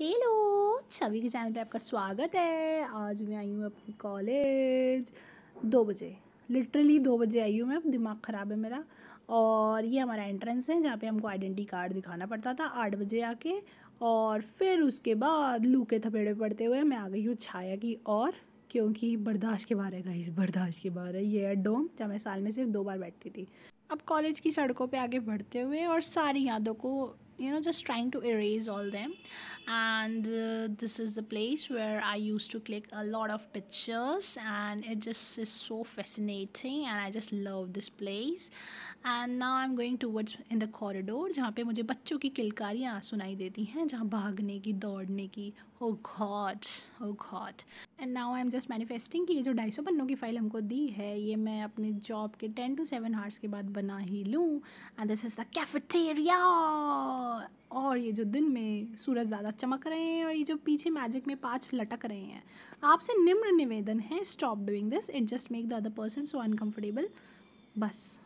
Hello छवि के channel पे आपका स्वागत है आज मैं आई हूँ अपने कॉलेज दो बजे लिटरली दो बजे आई हूँ मैं दिमाग ख़राब है मेरा और ये हमारा एंट्रेंस है जहाँ पे हमको आइडेंटी कार्ड दिखाना पड़ता था आठ बजे आके और फिर उसके बाद लू के थपेड़े पड़ते हुए मैं आ गई हूँ छाया की और क्योंकि बर्दाश्त के बाहर है गाइस बर्दाश्त के बाहर है ये है डोम जहाँ मैं साल में सिर्फ दो बार बैठती थी अब कॉलेज की सड़कों पे आगे बढ़ते हुए और सारी यादों को you know just trying to erase all them and uh, this is the place where i used to click a lot of pictures and it just is so fascinating and i just love this place and now i'm going towards in the corridor jahan pe mujhe bachchon ki kilkariyan sunai deti hain jahan bhagne ki daudne ki oh god oh god and now I am just manifesting कि ये जो ढाई सौ की file हमको दी है ये मैं अपने job के ten to seven hours के बाद बना ही लूँ And this is the cafeteria. और ये जो दिन में सूरज ज़्यादा चमक रहे हैं और ये जो पीछे मैजिक में पाँच लटक रहे हैं आपसे निम्न निवेदन है stop doing this it just make the other person so uncomfortable बस